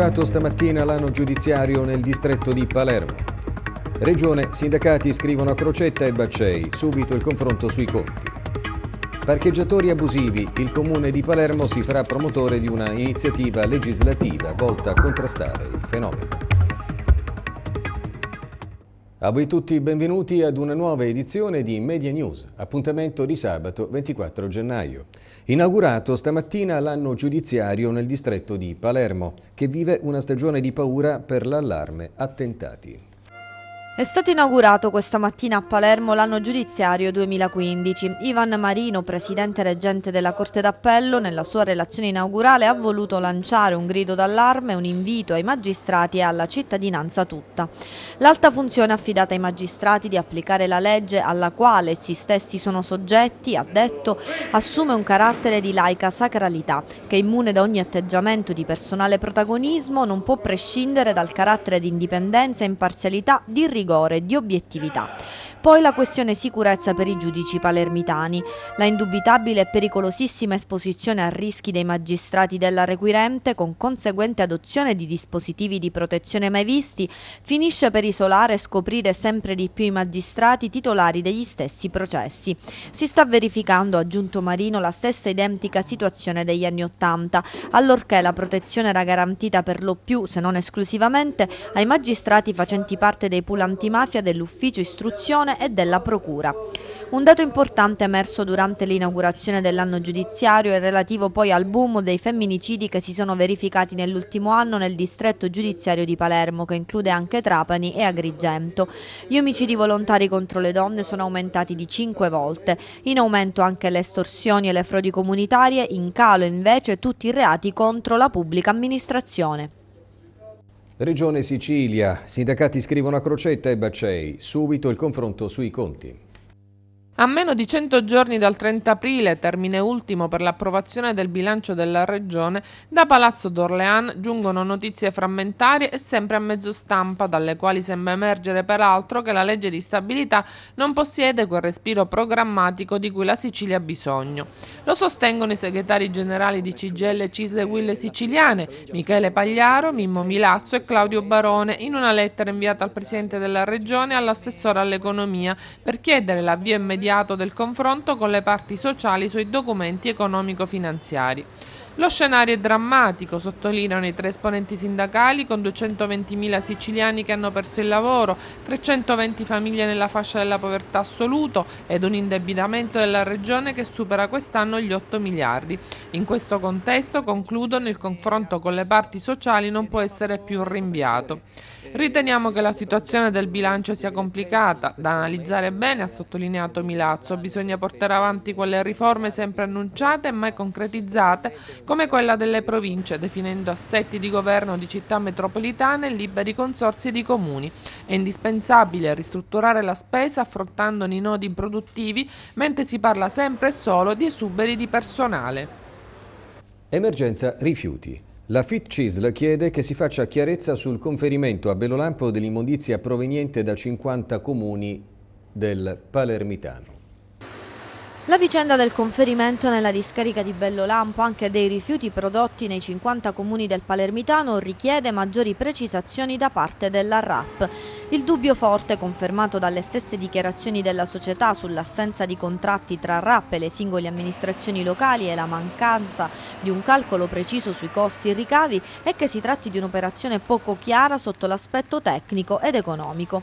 lavorato stamattina l'anno giudiziario nel distretto di Palermo. Regione, sindacati scrivono a Crocetta e Baccei, subito il confronto sui conti. Parcheggiatori abusivi, il comune di Palermo si farà promotore di una iniziativa legislativa volta a contrastare il fenomeno. A voi tutti benvenuti ad una nuova edizione di Media News, appuntamento di sabato 24 gennaio. Inaugurato stamattina l'anno giudiziario nel distretto di Palermo, che vive una stagione di paura per l'allarme attentati. È stato inaugurato questa mattina a Palermo l'anno giudiziario 2015. Ivan Marino, presidente reggente della Corte d'Appello, nella sua relazione inaugurale ha voluto lanciare un grido d'allarme, un invito ai magistrati e alla cittadinanza tutta. L'alta funzione affidata ai magistrati di applicare la legge alla quale essi stessi sono soggetti, ha detto, assume un carattere di laica sacralità che immune da ogni atteggiamento di personale protagonismo non può prescindere dal carattere di indipendenza e imparzialità di rigore rigore e di obiettività. Poi la questione sicurezza per i giudici palermitani, la indubitabile e pericolosissima esposizione a rischi dei magistrati della requirente con conseguente adozione di dispositivi di protezione mai visti, finisce per isolare e scoprire sempre di più i magistrati titolari degli stessi processi. Si sta verificando, ha aggiunto Marino, la stessa identica situazione degli anni Ottanta, allorché la protezione era garantita per lo più, se non esclusivamente, ai magistrati facenti parte dei pool antimafia dell'Ufficio Istruzione e della Procura. Un dato importante emerso durante l'inaugurazione dell'anno giudiziario è relativo poi al boom dei femminicidi che si sono verificati nell'ultimo anno nel distretto giudiziario di Palermo, che include anche Trapani e Agrigento. Gli omicidi volontari contro le donne sono aumentati di 5 volte, in aumento anche le estorsioni e le frodi comunitarie, in calo invece tutti i reati contro la pubblica amministrazione. Regione Sicilia, sindacati scrivono a crocetta e Bacei, subito il confronto sui conti. A meno di 100 giorni dal 30 aprile, termine ultimo per l'approvazione del bilancio della Regione, da Palazzo d'Orléans giungono notizie frammentarie e sempre a mezzo stampa, dalle quali sembra emergere peraltro che la legge di stabilità non possiede quel respiro programmatico di cui la Sicilia ha bisogno. Lo sostengono i segretari generali di CGL Cisle Wille Siciliane, Michele Pagliaro, Mimmo Milazzo e Claudio Barone, in una lettera inviata al Presidente della Regione e all'assessore all'economia per chiedere l'avvio immediato immediato del confronto con le parti sociali sui documenti economico-finanziari. Lo scenario è drammatico, sottolineano i tre esponenti sindacali, con 220.000 siciliani che hanno perso il lavoro, 320 famiglie nella fascia della povertà assoluto ed un indebitamento della Regione che supera quest'anno gli 8 miliardi. In questo contesto, concludono, il confronto con le parti sociali non può essere più rinviato. Riteniamo che la situazione del bilancio sia complicata, da analizzare bene, ha sottolineato Milazzo. Bisogna portare avanti quelle riforme sempre annunciate e mai concretizzate, come quella delle province, definendo assetti di governo di città metropolitane e liberi consorsi di comuni. È indispensabile ristrutturare la spesa affrontandone i nodi improduttivi, mentre si parla sempre e solo di esuberi di personale. Emergenza rifiuti. La FIT CISL chiede che si faccia chiarezza sul conferimento a Belolampo dell'immondizia proveniente da 50 comuni del Palermitano. La vicenda del conferimento nella discarica di Bellolampo anche dei rifiuti prodotti nei 50 comuni del Palermitano richiede maggiori precisazioni da parte della RAP. Il dubbio forte, confermato dalle stesse dichiarazioni della società sull'assenza di contratti tra RAP e le singole amministrazioni locali e la mancanza di un calcolo preciso sui costi e ricavi, è che si tratti di un'operazione poco chiara sotto l'aspetto tecnico ed economico.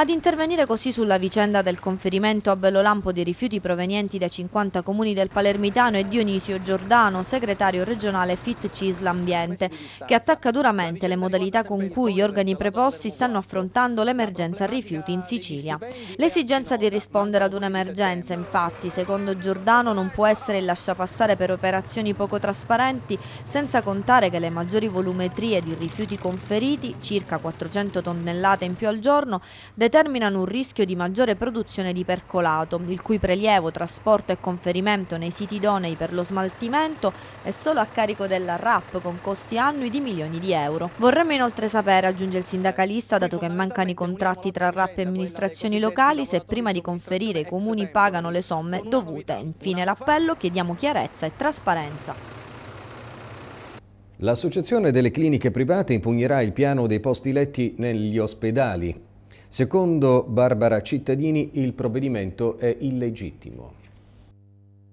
Ad intervenire così sulla vicenda del conferimento a Bellolampo di rifiuti provenienti dai 50 comuni del Palermitano è Dionisio Giordano, segretario regionale FIT CISL Ambiente, che attacca duramente le modalità con cui gli organi preposti stanno affrontando l'emergenza rifiuti in Sicilia. L'esigenza di rispondere ad un'emergenza, infatti, secondo Giordano non può essere il lasciapassare per operazioni poco trasparenti, senza contare che le maggiori volumetrie di rifiuti conferiti, circa 400 tonnellate in più al giorno, determinano un rischio di maggiore produzione di percolato, il cui prelievo, trasporto e conferimento nei siti idonei per lo smaltimento è solo a carico della RAP con costi annui di milioni di euro. Vorremmo inoltre sapere, aggiunge il sindacalista, dato che mancano i contratti tra RAP e amministrazioni locali, se prima di conferire i comuni pagano le somme dovute. Infine l'appello, chiediamo chiarezza e trasparenza. L'Associazione delle cliniche private impugnerà il piano dei posti letti negli ospedali. Secondo Barbara Cittadini il provvedimento è illegittimo.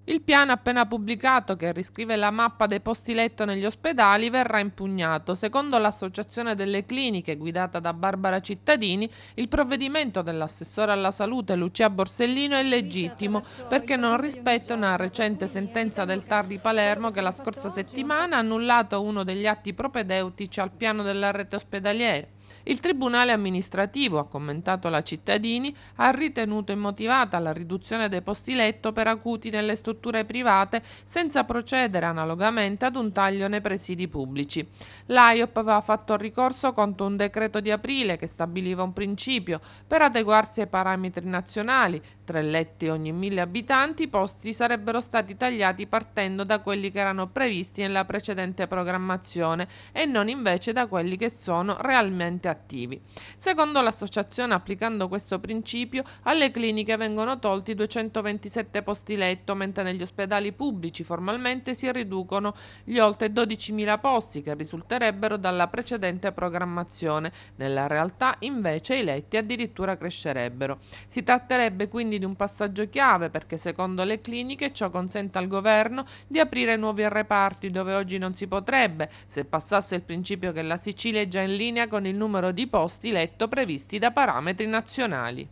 Il piano appena pubblicato che riscrive la mappa dei posti letto negli ospedali verrà impugnato. Secondo l'Associazione delle Cliniche guidata da Barbara Cittadini, il provvedimento dell'assessore alla salute Lucia Borsellino è legittimo perché non rispetta una recente sentenza del TAR di Palermo che la scorsa settimana ha annullato uno degli atti propedeutici al piano della rete ospedaliera. Il Tribunale amministrativo, ha commentato la Cittadini, ha ritenuto immotivata la riduzione dei posti letto per acuti nelle strutture private senza procedere analogamente ad un taglio nei presidi pubblici. L'AIOP aveva fatto ricorso contro un decreto di aprile che stabiliva un principio per adeguarsi ai parametri nazionali, tre letti ogni mille abitanti, i posti sarebbero stati tagliati partendo da quelli che erano previsti nella precedente programmazione e non invece da quelli che sono realmente realmente attivi. Secondo l'associazione, applicando questo principio, alle cliniche vengono tolti 227 posti letto, mentre negli ospedali pubblici formalmente si riducono gli oltre 12.000 posti che risulterebbero dalla precedente programmazione. Nella realtà, invece, i letti addirittura crescerebbero. Si tratterebbe quindi di un passaggio chiave perché, secondo le cliniche, ciò consente al governo di aprire nuovi reparti dove oggi non si potrebbe, se passasse il principio che la Sicilia è già in linea con il numero numero di posti letto previsti da parametri nazionali.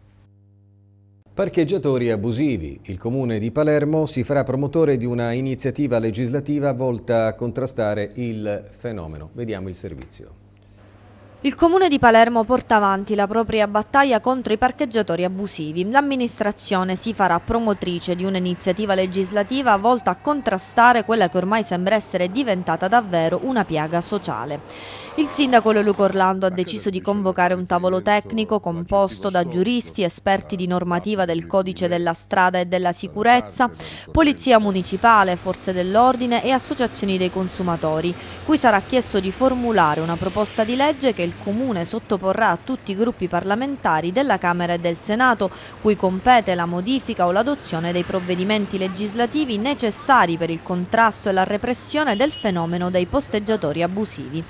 Parcheggiatori abusivi. Il comune di Palermo si farà promotore di una iniziativa legislativa volta a contrastare il fenomeno. Vediamo il servizio. Il Comune di Palermo porta avanti la propria battaglia contro i parcheggiatori abusivi. L'amministrazione si farà promotrice di un'iniziativa legislativa volta a contrastare quella che ormai sembra essere diventata davvero una piaga sociale. Il sindaco Leluco Orlando ha deciso di convocare un tavolo tecnico composto da giuristi, esperti di normativa del codice della strada e della sicurezza, polizia municipale, forze dell'ordine e associazioni dei consumatori, cui sarà chiesto di formulare una proposta di legge che il Comune sottoporrà a tutti i gruppi parlamentari della Camera e del Senato, cui compete la modifica o l'adozione dei provvedimenti legislativi necessari per il contrasto e la repressione del fenomeno dei posteggiatori abusivi.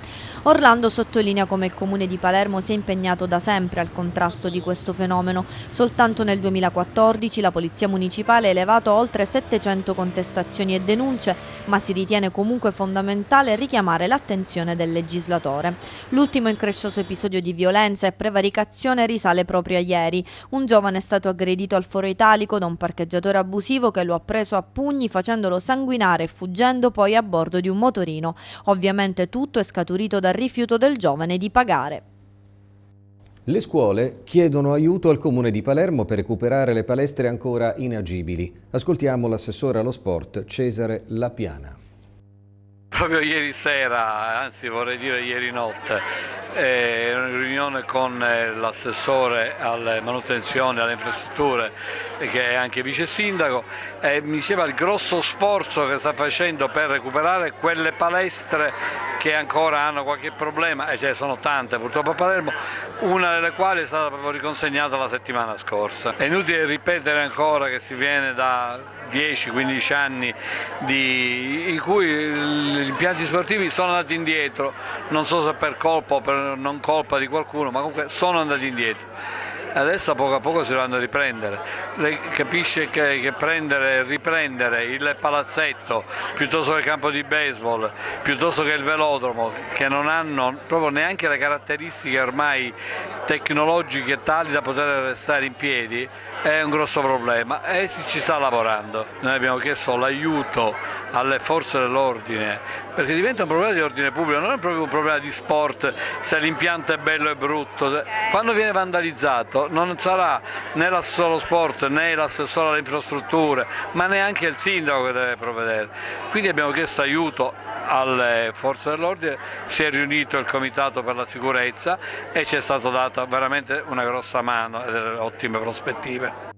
Orlando sottolinea come il Comune di Palermo si è impegnato da sempre al contrasto di questo fenomeno. Soltanto nel 2014 la Polizia Municipale ha elevato oltre 700 contestazioni e denunce, ma si ritiene comunque fondamentale richiamare l'attenzione del legislatore. L'ultimo increscioso episodio di violenza e prevaricazione risale proprio a ieri. Un giovane è stato aggredito al Foro Italico da un parcheggiatore abusivo che lo ha preso a pugni facendolo sanguinare e fuggendo poi a bordo di un motorino. Ovviamente tutto è scaturito dal rifiuto del giovane di pagare. Le scuole chiedono aiuto al Comune di Palermo per recuperare le palestre ancora inagibili. Ascoltiamo l'assessore allo sport Cesare Lapiana. Proprio ieri sera, anzi vorrei dire ieri notte, eh, in riunione con eh, l'assessore alle manutenzioni, alle infrastrutture eh, che è anche vice sindaco e mi diceva il grosso sforzo che sta facendo per recuperare quelle palestre che ancora hanno qualche problema, e ce ne sono tante purtroppo a Palermo, una delle quali è stata proprio riconsegnata la settimana scorsa. È inutile ripetere ancora che si viene da 10-15 anni di, in cui il gli impianti sportivi sono andati indietro, non so se per colpa o per non colpa di qualcuno, ma comunque sono andati indietro adesso a poco a poco si vanno a riprendere. Lei capisce che, che prendere e riprendere il palazzetto piuttosto che il campo di baseball, piuttosto che il velodromo, che non hanno proprio neanche le caratteristiche ormai tecnologiche tali da poter restare in piedi, è un grosso problema e si ci sta lavorando. Noi abbiamo chiesto l'aiuto alle forze dell'ordine perché diventa un problema di ordine pubblico, non è proprio un problema di sport se l'impianto è bello e brutto. Quando viene vandalizzato non sarà né l'assessore sport né l'assessore alle infrastrutture ma neanche il sindaco che deve provvedere quindi abbiamo chiesto aiuto alle forze dell'ordine si è riunito il comitato per la sicurezza e ci è stata data veramente una grossa mano e delle ottime prospettive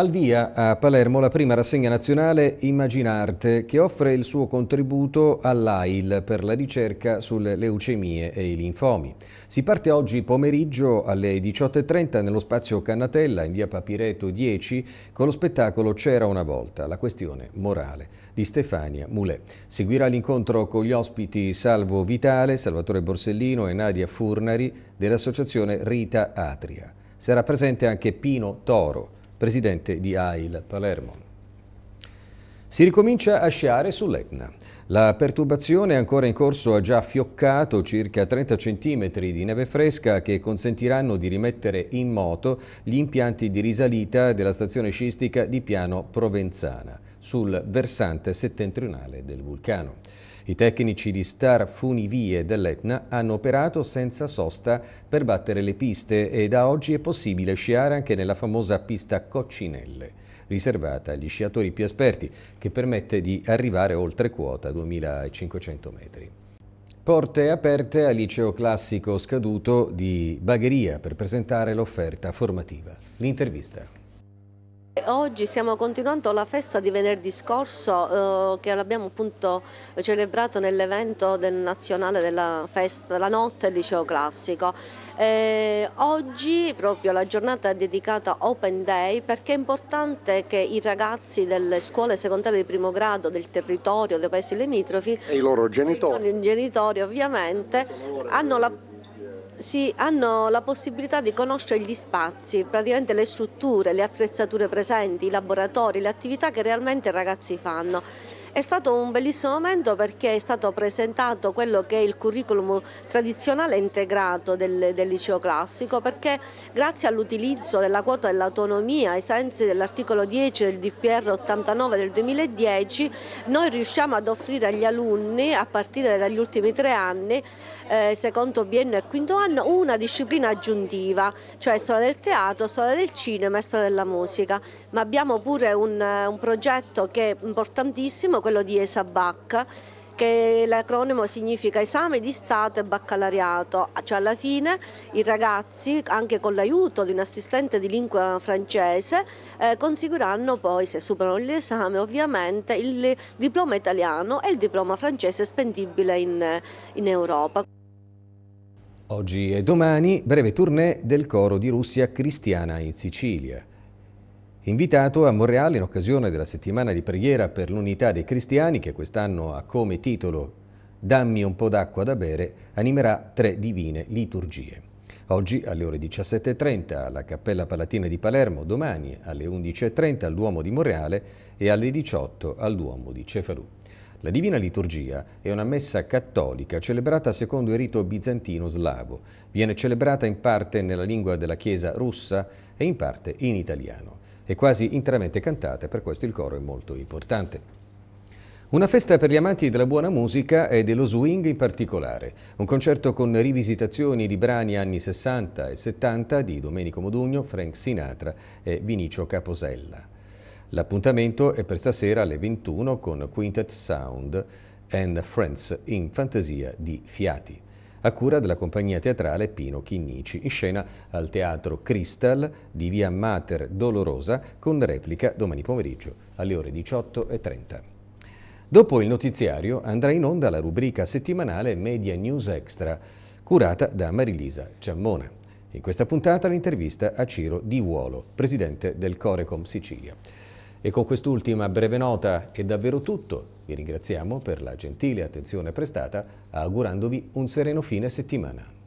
al via a Palermo la prima rassegna nazionale Immaginarte che offre il suo contributo all'AIL per la ricerca sulle leucemie e i linfomi. Si parte oggi pomeriggio alle 18.30 nello spazio Cannatella in via Papireto 10 con lo spettacolo C'era una volta, la questione morale di Stefania Mulè. Seguirà l'incontro con gli ospiti Salvo Vitale, Salvatore Borsellino e Nadia Furnari dell'associazione Rita Atria. Sarà presente anche Pino Toro presidente di AIL Palermo. Si ricomincia a sciare sull'Etna. La perturbazione ancora in corso ha già fioccato circa 30 cm di neve fresca che consentiranno di rimettere in moto gli impianti di risalita della stazione sciistica di Piano Provenzana sul versante settentrionale del vulcano. I tecnici di Star Funivie dell'Etna hanno operato senza sosta per battere le piste e da oggi è possibile sciare anche nella famosa pista Coccinelle riservata agli sciatori più esperti, che permette di arrivare oltre quota 2500 metri. Porte aperte al liceo classico scaduto di Bagheria per presentare l'offerta formativa. L'intervista. Oggi stiamo continuando la festa di venerdì scorso eh, che l'abbiamo appunto celebrato nell'evento del nazionale della festa, la notte del liceo classico. Eh, oggi proprio la giornata è dedicata Open Day perché è importante che i ragazzi delle scuole secondarie di primo grado del territorio, dei paesi limitrofi e i loro genitori, i genitori ovviamente hanno la sì, hanno la possibilità di conoscere gli spazi, praticamente le strutture, le attrezzature presenti, i laboratori, le attività che realmente i ragazzi fanno è stato un bellissimo momento perché è stato presentato quello che è il curriculum tradizionale integrato del, del liceo classico perché grazie all'utilizzo della quota dell'autonomia ai sensi dell'articolo 10 del DPR 89 del 2010 noi riusciamo ad offrire agli alunni a partire dagli ultimi tre anni, eh, secondo biennio e quinto anno, una disciplina aggiuntiva, cioè storia del teatro, storia del cinema e storia della musica, ma abbiamo pure un, un progetto che è importantissimo quello di ESABAC che l'acronimo significa esame di Stato e baccalariato, cioè alla fine i ragazzi anche con l'aiuto di un assistente di lingua francese eh, conseguiranno poi se superano l'esame ovviamente il diploma italiano e il diploma francese spendibile in, in Europa. Oggi e domani breve tournée del coro di Russia Cristiana in Sicilia. Invitato a Montreal in occasione della settimana di preghiera per l'unità dei cristiani, che quest'anno ha come titolo Dammi un po' d'acqua da bere, animerà tre divine liturgie. Oggi alle ore 17.30 alla Cappella Palatina di Palermo, domani alle 11.30 al Duomo di Montreale e alle 18 al Duomo di Cefalù. La Divina Liturgia è una messa cattolica celebrata secondo il rito bizantino slavo. Viene celebrata in parte nella lingua della Chiesa russa e in parte in italiano e quasi interamente cantate, per questo il coro è molto importante. Una festa per gli amanti della buona musica e dello swing in particolare. Un concerto con rivisitazioni di brani anni 60 e 70 di Domenico Modugno, Frank Sinatra e Vinicio Caposella. L'appuntamento è per stasera alle 21 con Quintet Sound and Friends in Fantasia di Fiati a cura della compagnia teatrale Pino Chinnici, in scena al Teatro Crystal di via Mater Dolorosa, con replica domani pomeriggio alle ore 18.30. Dopo il notiziario andrà in onda la rubrica settimanale Media News Extra, curata da Marilisa Ciammona. In questa puntata l'intervista a Ciro Di Vuolo, presidente del Corecom Sicilia. E con quest'ultima breve nota è davvero tutto. Vi ringraziamo per la gentile attenzione prestata augurandovi un sereno fine settimana.